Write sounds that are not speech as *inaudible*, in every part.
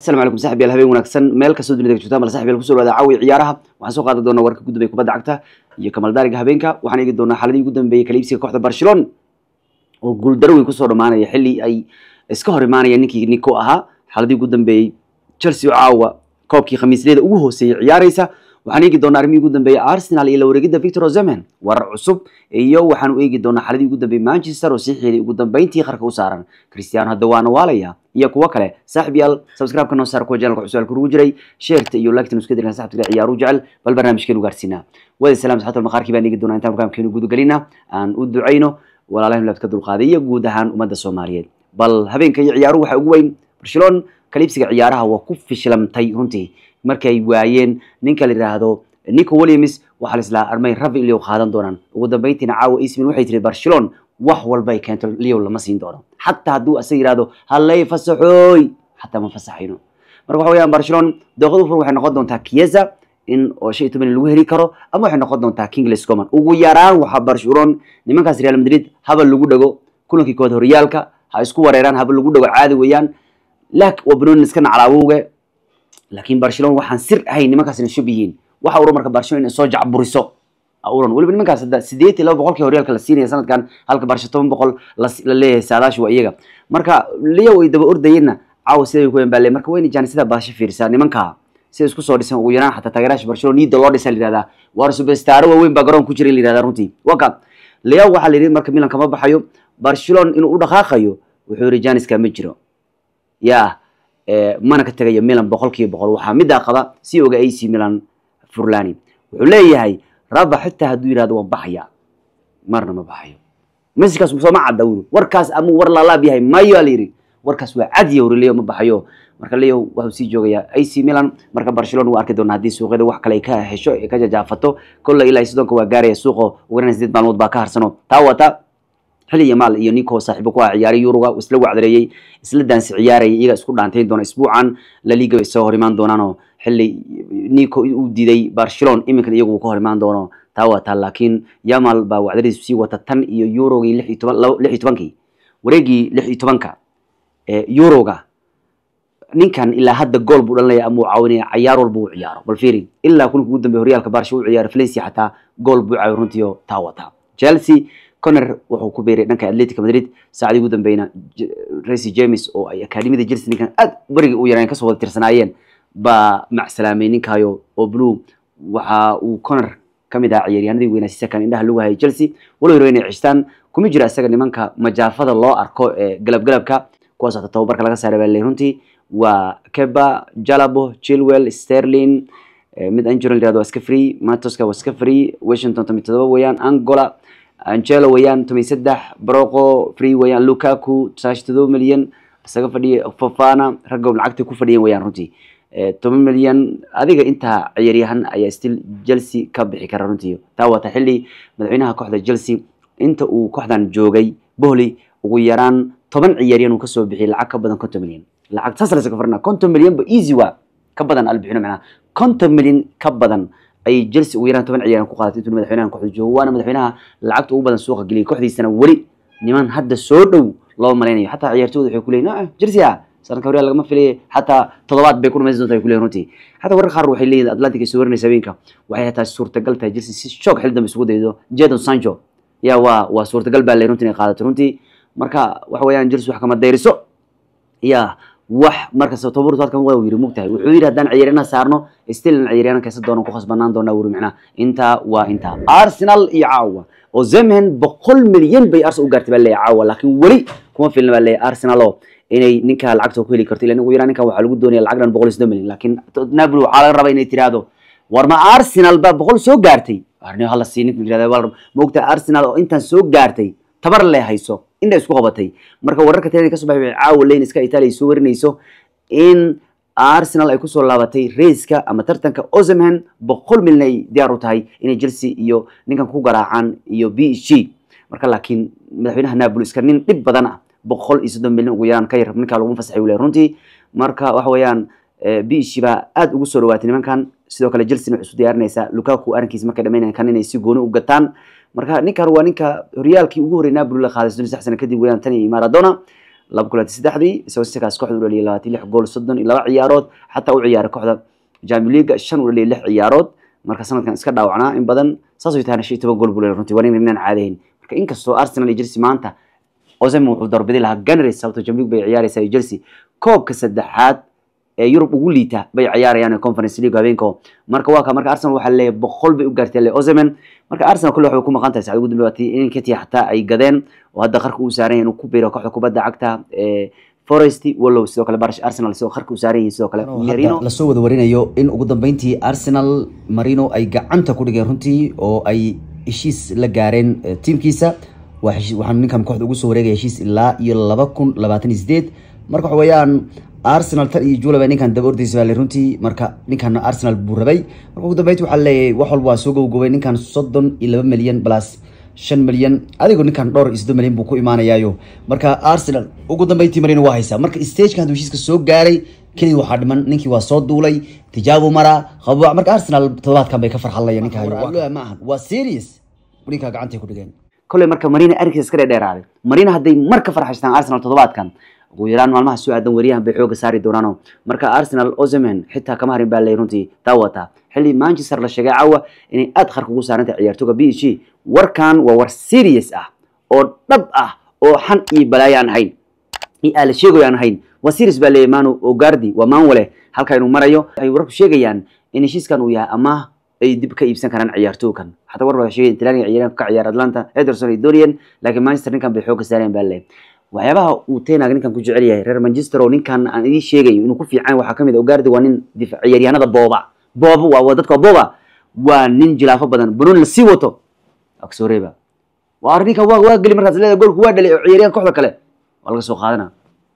السلام عليكم صاحبي الهبين ونكسن مال كسود ندك جوتان بل صاحبي الكسور هذا عوي ciyaaraha waxaan soo qaadan doonaa warka gudubay kubadda cagta iyo kamaldaariga habeenka waxaan eegi doonaa xaaladii ugu dambeeyay kaliibsiga kooxda barcelon oo guuldaro weyn ku soo dhamaanaya xilli ay iska hor imaanayaan ninkii ninko ahaa xaaladii ugu dambeeyay Chelsea oo caawa koobkii khamiisleeda ugu hooseeyay ciyaaraysa waxaan eegi doonaa arrimihii ugu dambeeya arsenal iyo lawareegida victor ozemen warar cusub iyo waxaanu eegi doonaa xaladii ugu dambeeyey manchester oo sii xiiday ugu dambeyntii qarka u saaran cristiano hadda waana waalaya iyo kuwo kale saaxib yaal subscribe-ka noo saar kuwa channelka cusub kurugu jiray sheerta iyo lagtan isku dirna saxibka ciyaaru jecel bal barnaamijkeenu gaarsiinaa wadi salaam saxatul maqaarkii baan eegi doonaa intaan barnaamijkeenu gudagelina aan u ducayno walaalahim laad ka dulqaaday iyo guud ahaan ummadda soomaaliyeed bal habeenka iyo ciyaaruhu waxaa ugu weyn barcelona kalibsiga ciyaaraha waa ku fishlamtay runtii markay waayeen ninka la yidhaahdo nico williams waxaa la islaa armay rafi liyow qaadan doonaan ugu dambeyntiina caawa ismin waxay tiri barcelon wax walbay keento liyow lama siin doono xataa hadduu asaga yidhahdo hallay fasaxooy xataa ma fasaxayno marka waxa weyaan barcelon dooqad ufur waxay noqon doontaa kiesa in oo shan toban lagu heli karo ama waxay noqon doontaa kingles coman ugu yaraan waxaa barcelon nimankaas real madrid haba lagu dhago kulankii kood horyaalka ha isku wareeraan haba lagu dhago caadi weeyaan lak waa banonin iskana laakiin barcelona waxaan sir ahayn nimankaas inay shub yihiin waxa uran marka barcelona inay soo jacburiso uran weliba nimankaas hadda sideed laba boqolkii horyaalka la siinaya sanadkan halka barca toban boqol la leeyahay saadaash waa iyaga marka liyow ay daba ordayeenna caawa siday ku yambaaleen marka wayna jaanisada baasha fiirisaa nimanka sida isku soo dhisan ugu yaraan xataa taageeraasha barcelona niida loo dhisaa layihahdaa waar subestaaro waaweyn baa garoon ku jira la yihahdaa runtii waka liyow waxaa la marka milan kama baxayo barcelona inuu u dhaqaaqayo wuxuu yidhi jaaniska ma jiro yaa mana ka tegaya milan boqolkiiba boqol waxaa midaa qaba si oga ac milan furlani wuxuu leeyahay raba xitaa hadduu yihahdo waan baxaya marna ma baxayo messikaas sooma cadda wuri warkaas amuu war laalaab yahay mayo alayidhi warkaas waa cadiya horeleo ma baxayo marka leo waxuu sii joogayaa ac milan marka barcelona waa arki doona haddii suuqyada wax kale ka hesho ka jajaafato kolle ilaa sidonka waa gaaraya suuqo ugu sideed maalmood baa ka harsano taa wata xili yamaal iyo ninkoo saaxiibo ku ah ciyaaray yuruga isla wacdareeyey isla daansi ciyaaraya iyaga isku dhaantayn doona isbuucan laliga bay soo hor imaan doonaanoo xili ninko uu diiday barcelon iminkan iyagu uu ka hor doono taa waa taa laakiin yamal baa wacdaridiisu sii wata tan iyo yurogii lix iyo tobankii wareegii lix iyo tobanka yuroga ninkan ilaa hadda gool buu dhalinaya ama caawinaya cayaar walba uu ciyaaro bal fiiri ilaa kulanka ugu dambeya horyaalka barsha uu ciyaaro valencia xataa gool buu caayo runtiio taa wata chelsea conor wuxuu ku biiray dhanka atletica madrid saacadii ugu dambeyna racy james oo ay akademiyada jelsinkan aad berigii u yaraan kasoo wada tirsanaayeen baa macsalaamay ninkaayo oo blue waxa uu conor kamid ahaa ciyaaryahanadii weynaa sisakan indhaha lagu hayay chelsea walow yaro inay kuma jira isaga nimanka majaafada loo arko ee galabgalabka kuwaas hata tababarka laga saaray baa le runtii waa keba jalabo chilwell sterling eh, mid anjuran lirahdo waa iska free matoska waa iska free washington tomi todoba weeyaan angola angelo weyaan toban saddex broco free weyaan lucaku sagaashan todoba milyan isaga fadhiya fafana ragga lacagta ku fadhiyan weyaan runtii eh, toban milyan adiga intaa ciyaaryahan ayaa still chelsea ka bixi kara runtii taa waata xilli madaxweynaha kooxda chelsea inta uu kooxdan joogay bohly ugu yaraan toban ciyaaryahan uu kasoo bixiyay lacag ka badan konton milyan lacag saas la iska konton milyan ba easy waa ka badan albixino macnaha konton milyan ka badan ayay jelsi ugu yaraan toban ciyaaran ku qaadatay intuu madaxweynahan kooxda joogo waana madaxweynaha lacagta ugu badan suuqa geliyay kooxdiisana weli niman hadda soo dhow loo malaynayo xataa ciyaartooda waxay kuleeyihin ah, jelsi ah, sanadka hore lagama filaye xataa toddobaad bay ku dhamaysan ay kuleeyihin runtii xataa warar qaar waxay leeyihin atlantic ay soo warinaysa haweenka waxay hataa suurtagal tahay jelsi si shoog xili dambe isugu daydo jadon sancho yaa waa waa suurtagal baa leeyihin runtii inay qaadato runtii marka waxa weeyaan jelsi wax kama dayriso yaa wax markasta tobuurta halkan waa yiri mugtahay wuxuu yiri haddaan ciyaarana saarno stilan ciyaarana kaysa doonan ku khasbanaan doonaa wuri micnaha intaa waa intaa arsenal iyo caawa oo zemhen boqol milyan bay arsenal u gaartay baa leeyahay caawa laakiin weli kuma filna baa leeyahay arsenal oo inay ninkaa lacagta ku heli karto ilan ugu yaraa ninkaa waxaa lagu doonaya lacag dhan boqol iyo milyan laakiin napoli waxaa laga rabaa inay tiraahdo war arsenal baa boqol soo gaartay arnio hala sii ninka yirahdaa ma arsenal oo intaan soo gaartay tabar lee hayso indha isku qabatay marka wararka tirada kasoo baxay caawa leyniska italia soo warinayso in arsenal ay kusoo laabatay reiska ama tartanka osemhan boqol milyan ay diyaar u tahay inay chelsea iyo ninkan ku garaacaan iyo b g marka laakiin madaxweynaha napoli nin dhib badan ah boqol iyo soddon milyan ugu yaraan ka yar ninkaa laguma fasaxay wule runtii marka waxa weeyaan e, b g baa aada ugu soo dhawaatay nimankan sidoo kale chelsea waxay isu diyaarinaysaa lukaku arrinkiisa markay dhamaynayaan kan inay si gooni u gataan marka ninkan waa ninka horyaalkii ugu horreynaa buluula qaaday soddon sax sano kadib weyaan tan iyo laba kulanti saddexdii isagoo isagaas kooxda u dhaliyay labaatan lix gool soddon iyo laba ciyaarood xataa u ciyaaray kooxda jambiu shan u dhaliyay lix ciyaarood marka sanadkan iska dhaawacnaa in badan saasoo tahay shan iyo toban gool buu leeyahay runtii waa nin inaan caadayn marka inkastoo arsenal iyo chelsea maanta ozema wuxuu doorbidi lahaa ganres sababtoo jambiu bay ciyaaraysaa iyo chelsea koobka saddexaad ee yurub ugu liita bay ciyaarayaan conference league habeenko marka waa marka arsenal waxa leeyahay boqol bay u gaartay le ozemen marka arsenal kolle waxbay ku maqan tahay saacad ugu dambe waati in katii xataa ay gadeen oo hadda qarka uu saaran yahay inuu ku biiro kooxda kubadda cagta forest wallow sidoo kale barish arsenal sidoo qarka uu saaran yahay sidoo kale marino lasoo wada warinayo in ugu dambeyntii arsenal marino ay gacanta ku dhigeen runtii oo ay heshiis la gaareen tiimkiisa waxaan ninkan kooxda ugu soo wareegaya heshiis ilaa iyo laba kun labaatan iyo marka waxa weeyaan arsenal tan iyo julaba ninkan daba ordaysa baa le runtii marka ninkana arsenal buu rabay marka ugu dambeynti waxaa leeyahay wax walba waa soo gowgoway ninkan soddon iyo laba milyan plus shan milyan adigoo ninkan dhowr iyo soddon milyan buu ku imaanayaayo marka arsenal ugu dambeyntii marina waa haysaa marka stagekan heshiiska soo gaaray keliya waxaa dhiman ninkii waa soo duulay tijaabo mara qabuuc marka arsenal toddobaadkan bay ka farxadlayaan ninka ma ahan waa serious ninkaa gacantay ku dhigeen kolay marka marina arrinkiisa iska dheerdheeraaday marina hadday mar ka farxaystaan arsenal toddobaadkan ugu yaraan maalmaha soo-aadan wariyahan bay xooga saari doonaano marka arsenal ozeman xitaa kama harin baa ley runtii daawata xilli manchester la sheegay caawa inay aad qarka ugu saaranta ciyaartooga b g warkan waa war serious ah oo dhab ah oo xan iyo balaayo aan ahayn iyo aala sheegoy aan ahayn waa serious baa leeyay manu ogardi waa maanwale halka inuu marayo ay wararku sheegayaan in heshiiskan uu yahay amaah ay dib ka iibsan karaan ciyaartooykan hataa war baa sheegay in talyaaniga ka ciyaara atlanta ederson iyo dorian laakiin manchester ninkan bay xooga saareen baa leeyay waxyaabaha uu tenag ninkan ku jecel yahay reer manchester oo ninkan aan idiin sheegayo inuu ku fiican waxaa kamid a ah ogaardi waa nin ciyaaryahanada booba boob waa dadka booba waa nin jilaafo badan banooni lasii sii wato aksooreba waa ninkan waa waa geli markaas leeda goolku waa dhalay ciyaaryahan kooxda kale waa laga soo qaadana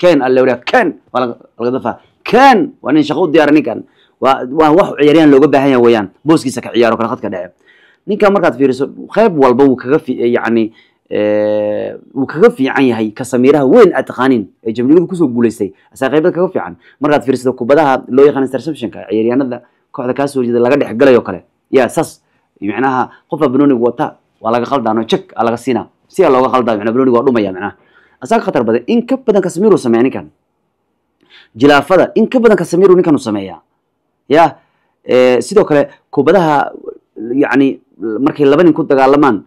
ken alle wariya ken waa laga dafaa ken waa nin shaqo u diyaara ninkan waa wax ciyaaryahan looga baahan yahay weeyaan booskiisa ka ciyaaro kale khadka dhexe ninkan markaad fiiriso qayb walba wuu kaga yacni uu kaga fiican yahay kasamiiraha weyn aad taqaanin ee jamliyadu kusoo guuleystay asaa qaybada kaga fiican markaad fiirsato kubadaha loo yaqaan interceptionka ciyaaryahanada kooxda kaasoo jeeda laga dhex galay oo kale ya saas micnaha qofaa banooniga wata waa laga qaldaano jek aa laga siinaa si looga qaldaa micnaa banooniga waa dhumaya micnaha asaa khatar badan in ka badan kasamiiruu sameeya ninkan jilaafada in ka badan kasamiiruu ninkan u sameeyaa ya sidoo kale kubadaha yani markay laba nin ku dagaalamaan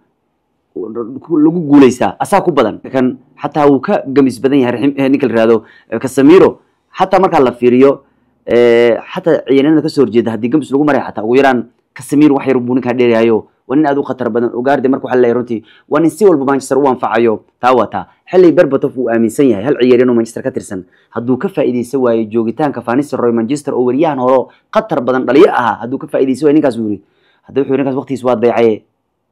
lagu guuleysaa asaa ku badan kan xataa wuu ka gamis badan yahay eh, ninka la raado kasamiro eh, xataa markaa la fiiriyo eh, xataa ciidanada kasoo horjeeda haddii gamis lagu maraya xataa ugu yaraan kasamir wax yar buu ninkaa dheerayayo waa nin aad u khatar badan ogaarde marka waxaa leeyahay runtii waa nin si walba manchester u anfacayo taa waa taa xilli berbatof uu aaminsan yahay hal ciyaar inuu manchester ka tirsan hadduu ka faa'iideysan waayo joogitaanka fanisa roy manchester oo weriyahan horo khatar badan dhaliyo ahaa hadduu ka faa'iideysan waayo ninkaas uu yiri haddii wuxuu yiri ninkaas waqtigiis waa dayacayee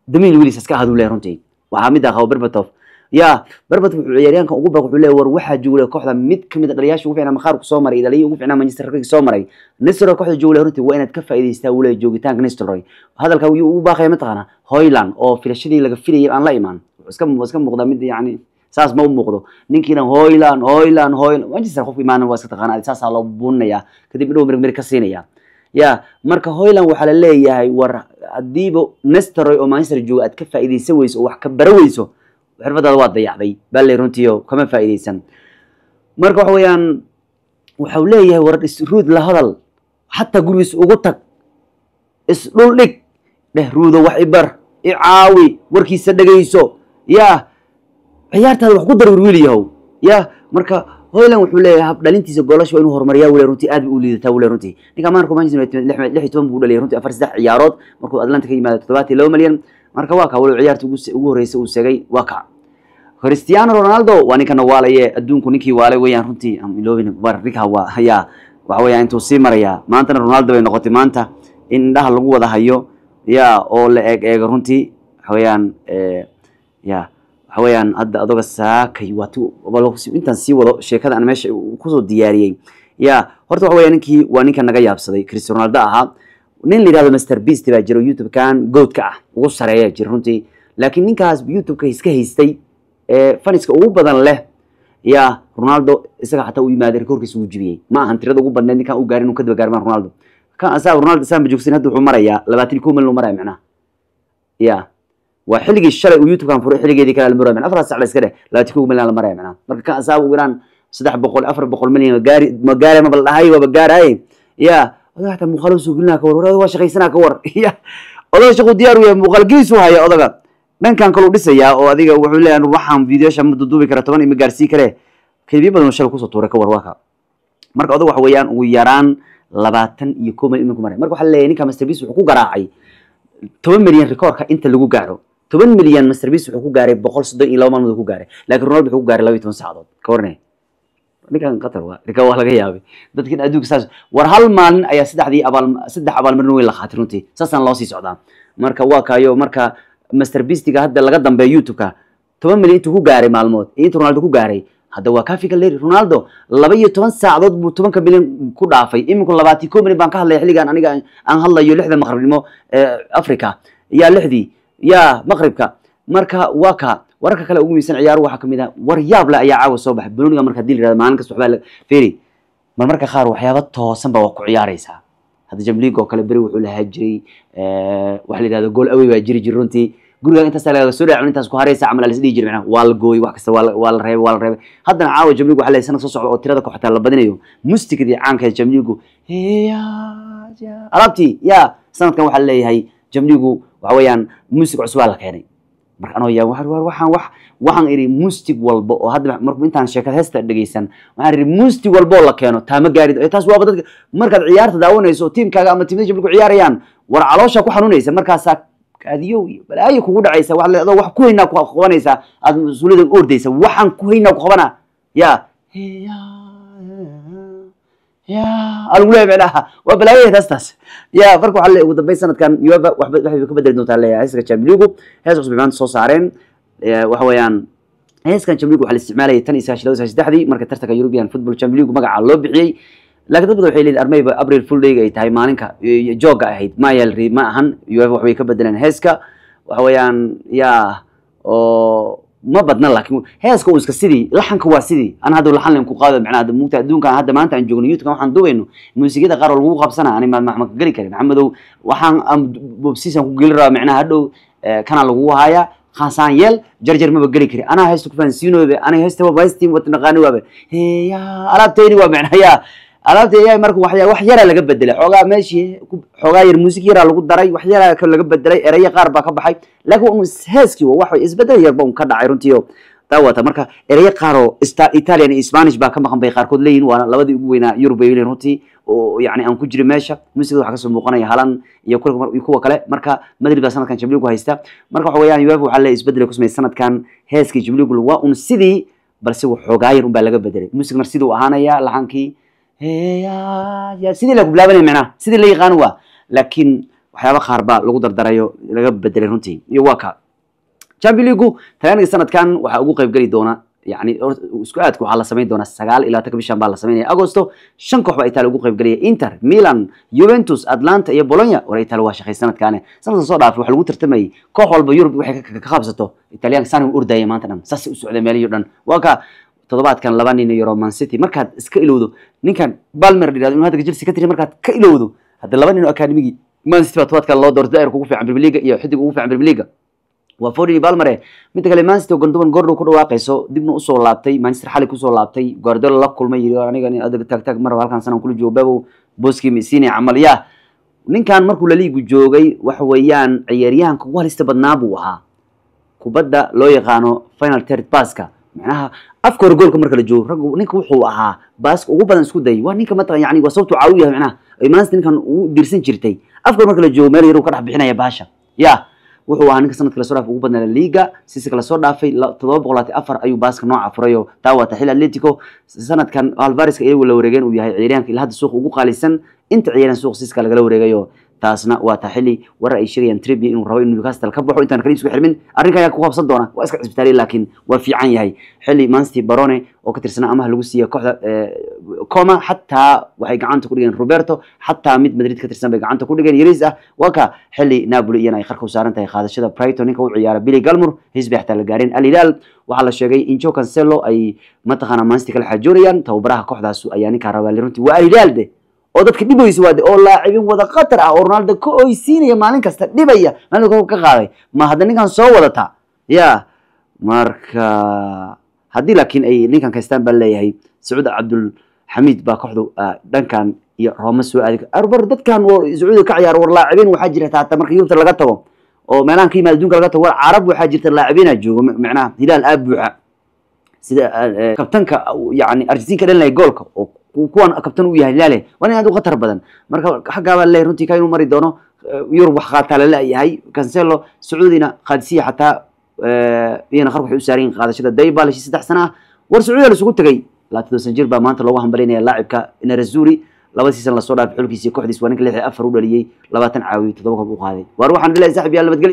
damiin wilis iska ahadu leh runtii waxaa mid ah berbatov ya berbatov wuxuu ciyaaryaanka ugu baq wuxuu leeyahay war waxaa joogla kooxda mid kamid ah dhaliyaasha ugu ficnaa makhaarku soo maray idaliyii ugu ficnaa manchester raggi soo maray nistelrooy kooxda joogla runtii waa inaad ka faa'iidaystaa wuu leeyahay joogitaanka nistelrooy hadalka yuu ugu baaqaya mataqaana hoyland oo filashadii laga filayay aan la imaan iska iska muuqdaa mid yacni saas ma u muuqdo ninkiina hoyland hoyland hoyland manchester qofka imaana waa iska taqaana saasaa loo buuninayaa kadib dhow mirmir ka siinaya ya marka hoyland waxaa la leeyahay war hadiiba nestroy oo manchester jooga aad ka faa'iidaysan weyso oo wax ka bara weyso xirfadaada waa dayacday bale runtiio kama faa'iidaysan marka waxa weeyaan waxau leeyahay war isruud la hadal xataa gurigiis ugu tag isdhul dhig dheh ruudo wax ibar icaawi warkiisa dhegayso ya ciyaartaada wax ku dar warwiil yahow ya marka hoyland wuxuu leeyahay habdhalintiisa goolasha inuu horumariyaa wile runtii aad bay u liidataa wile runtii ninka maanku manchester united lix iyo toban buu dhaliyay runtii afar saddex ciyaarood markuu atlanta ka yimaado toddobaatii laba milyan marka waa kaa walow ciyaarta ugu horreysay uu segay waa kaca cristiano ronaldo waa ninkana waalaye adduunku ninkii waalay weeyaan runtii iloobin war ayaa waxa weeyaan intuu sii marayaa maantana ronaldo bay noqotay maanta in indhaha lagu wada hayo ya oo la eeg eego runtii waxa weeyaan ya waxaweyaan hadda adoga saakay intaan sii wado sheekada aan meesha kusoo diyaariyey ya horta waxa weya ninkii waa ninka naga yaabsaday christi ronaldo ahaa nin la yidhahdo master beast baa jiro youtube-kan ah ugu sareeya jir runtii laakiin ninkaas youtube iska haystay ee faniska ugu badan leh ya ronaldo isaga xataa u yimaaday rekoorkiisa uu jibiyey ma ahan tirada ugu badneed ninkan u gaarin uu kadiba gaarmaan ronaldo ronaldo saan ba joogsan hadda wuxuu marayaa labaatan iyo kow milyan uu maraya micnaha ya waa xilligii shalay uu youtube kan furay xilligeedii kale almura min afartaas sac ba iska dheh labaatan kow milyan la maraya marka kan asaaba ugu saddex boqol afar boqol milyan magaari magaari maba la waaba gaaraye ya odaga hataa muuqaalo soo gelinaa ka war war waa shaqaysanaa ka war *laughs* ya odaga shaquu diyaar u yahay muuqaalgeliisuu haya odaga dhankan kale u dhisayaa oo adiga wuxuu leeyahay waxaan fiidiyoasha ma duduubi kara toban ima gaarsii kare kelbiyo badan shalay kusoo tuuray ka war waa marka odaga waxa weeyaan ugu yaraan labaatan iyo kow milyan iminku maray marka waxa la ninka masterpiece wuxuu ku garaacay toban milyan rikoorka inta lagu gaaro toban milyan maserbiis wuxuu ku gaaray boqol soddon iyo laba maalmood ku gaaray lakin ronald wuxuu ku gaaray laba iyo toban saacadood ka warne ninkan qatar waa ninkan waa laga yaabay dadkan adduunka saas war hal maalin ayaa saddexdii abaal saddex abaalmarin weyn la qaatay runtii saasaan loo sii socdaa marka waa kaayo marka masterbistiga hadda laga dambeeya youtube toban milyan intuu ku gaaray maalmood iyo intuu ronaldo ku gaaray hadda waa kafiga leri ronaldo laba iyo toban saacadood buu tobanka milyan ku dhaafay iminku labaatan iyo kow milyan baan ka hadlaya xilligan aniga aan hadlayo lixda maqribnimo eh, africa yaa lixdii ya maqribka marka waa ka wararka kale ugu muhiimsan ciyaaru waxaa kamid ah waryaable ayaa caawa soo baxay banoniga marka hadii la maalin kasta waxbaa feeri marmarka qaar waxyaaba toosanba waa ku ciyaaraysaa hadda jamliig oo kale beri wuxuu lahaa jiray eh, waxa la yidhahdo gool awey baa jiri jiri runtii gurigaa intaasa laga soo dhaacun intaas ku haraysa camal alis dhihi jiri macnaha waa la gooyey wax kasta waa la reebay waa la reebay haddana caawa jamliig waxa la sanad soo socda oo tirada koox xataa la badinayo mustigdii caanka jamliigu alaabtii ya sanadkan waxaa leeyahay jamliigu waxaweyaan music cusbaa la keenay marka anoo yaa waxaan wax waxaan idhi mustig walba oo hadda markuu intaan sheekad heesta dhegeysan waxaan idhi mustig walba oo la keeno taama gaarid taas waaba dadka markaad ciyaarta daawanayso tiimkaaga ama tiimada jabulku ciyaarayaan war caloosha ku xanuunaysa markaasaa adiyow balaayo kugu dhacaysa waa adoo wax ku haynaa ku qabanaysaa aad mas-uuliyada ordaysa waxaan ku haynaa ku qabanaa ya ya aan ugu leeyahay micnaha waa balaayada eh, taastaas ya marka waxaa leeyahay ugu dambeyn sanadkan uefa waxba waxay ka bedeli doontaa leeyahay heeska chambiligu hees cusub maanta soo saareen waxa weeyaan heeskan chambiligu waxaa la isticmaalayay tan iyo sagaashan laba sagaashan saddexdii marka tartanka european football chambiligu magaca loo bixiyey laakiin dad badan waxay leeyihin armayba abril full dayga ay tahay maalinka jooga ahayd mayel ma ahan uefa waxbay ka bedeleen heeska waxa weeyaan ya oo ma badna laakiin heeska uu iska sidii laxanka waa sidii ana hadda laxan leen ku qaado macnaha mugta adduunkan hadda maanta aan joogno youthkan waxaan dubayno muusikada qaar oo lagu qabsana ani ma geli karin maxamadow waxaan bobsiisan ku geli rabaa macnaha hadhow eh, kanaa lagugu hayaa khaasaan yeel jarjar maba geli kari anaa heesta ku fahansiinoobe anaa heesta waa heestiin watnaqaani waabe heya alaabteyni waa macnaha yaa alaabta ay marka wax yara laga bedelay xoogaa meeshii xoogaa yar muusig yaraa lagu daray wax yaraa laga bedelay erayo qaar baa ka baxay laakiin un heeskii waxa isbedel yarba un ka dhacay runtiio daawata marka erayo qaar italian spanish baa ka maqan bay qaarkood leeyihin waana labadii ugu weynaa eurub bay leeyihin runtii oo yani aan ku jirin meesha musiga waxa kasoo muuqanaya halan iyo kuwa kale marka madrid baa sanadkan jabligu haysta marka waxa weeyaan uefa waxaa leeyahay isbedel ku sameeyay sanadkan heeskii jabligu waa un sidii balse waxoogaayan un baa laga bedelay musig mar siduu ahaanaya laxankii Eh, sidii lagu bilaabanaya micnaha sidii la yaqaan waa laakiin waxyaaba qaar lagu dardarayo laga bedelay runtii iyo waa kaa champion leagu talyaaniga sanadkan waxaa ugu qaybgeli doona yani isku aadka waxaa la samayn doonaa sagaal iyo labaatan bishan baa la samaynaya agosto shan koox baa italia ugu qaybgelaya inter milan juventus atlanta iyo bolonya war italia waa shaqay sanadkaane sanadkan soo dhaafay waxa lagu tartamayay koox walba yurub waxay ka qabsato italyaanka saan u ordayay maanta dhan saas u socday meeliyo dhan waa kaa todobaadkan laba nin yaro city markaad iska ilowdo ninkan balmer dhirado inu hadda chelsea ka tiri markaad ka ilowdo hadda laba nin oo academigii mancity baa toddobaadkan loo doorto daa'irka ugu fiican premier iyo xiddiga ugu fiican premier waa Foden Balmare eh, midda kale Manchester Gundogan goordhow ku dhawaaqayso dibna u laabtay Manchester xalay ku laabtay Guardiola la kulmay yiri aniga in adag tag halkan sanan kula joogo babow booski Messini amaliya ninkan markuu la liigu joogay waxa weeyaan ciyaaryahanka ugu halista badnaa buu ahaa kubadda loo yaqaano final third passka micnaha afka hore goolka marka la joogo raggu ninka wuxuu ahaa baaska ugu badan isku day waa ninka mataqan yani waa sababtu caawu yahay ay maalinta ninkan u dirsan jirtay afka hore marka la joogo meel yar uu ka dhex bixinaya baasha ya wuxuu ahaa ninka sanadka lasoo dhaafay ugu badnaa laliga siisika lasoo dhaafay toddoba boqol afar ayuu baaska nooca furayo taa waa taxil atletico sanadkan alvariska iyagu la wareegeen uu yahay ciyaaryaanka ilaa hadda suuqa ugu qaalisan inta ciyaaryahan suuqa siiska lagala wareegayo taasna waa taa xili war ay sheegayaan Trippier inuu rabo inuu Newcastle ka baxo intaan kaliis ku xirmin arrinka ku qabsan doona waa iska cisbitaali laakiin waa fiican yahay xili Manchester Barone oo ka tirsan amaah lagu siiyay kooxda eh, Coma xataa waxay gacanta ku dhigeen Roberto xataa mid Madrid ka tirsan bay gacanta ku dhigeen Yeris ah waa ka xili Napoli iyana ay qarka u saaran tahay qaadashada Brighton ninka u ciyaara Billy Gilmour hisbi xataa la gaarin Al Hilal waxaa la sheegay in Joao Cancelo ay mataqaana Manchester kala xajoonayaan tababaraha kooxdaas ayaa ninka raba runtii waa Al Hilal de oo dadka dhibayso waa oo laacibin wada qatar ah oo ronaldo ka oysiinaya maalin kasta dhibaya maalin ka qaaday ma hadda ninkan soo wadataa ya marka haddii laakiin ay ninkan kaystaan baa leeyahay sacuud cabdulxamiid baa kooxdu ah, dhankan iyo roome soo aadi arbar dadkan sacuudi ka cayaar war laacibin waxaa jira taata marka yurubta laga tago oo meelahan ka yimaada adunka laga tago war carab waxaa jirta laacibinaa ah, joogo macnaha hilaal aa buuxa sida ah, eh, kabtanka yani argentinka dhan lahay goolka kuwan kabtan u yahay laale waa nin aad u khatar badan marka xaggaabaa leeyahy runtii ka inuu mari doono eh, yurub wax qaataa lala yahay cancelo sacuudina qaadisiya xataa eh, iyana khar waxay u saaran yihin qaadashada dayba saddex sana ah war sacuudiya lasugu tegay labaatan jir baa maanta loogu hambalinaya laacibka narazuri labadii lasoo dhaaf xulkiisii kooxdiis waa ninka lix afar u dhaliyey labaatan caawiyo toddoba koob u qaaday waar waxaan dhilahay saaxib yaa nabadgelya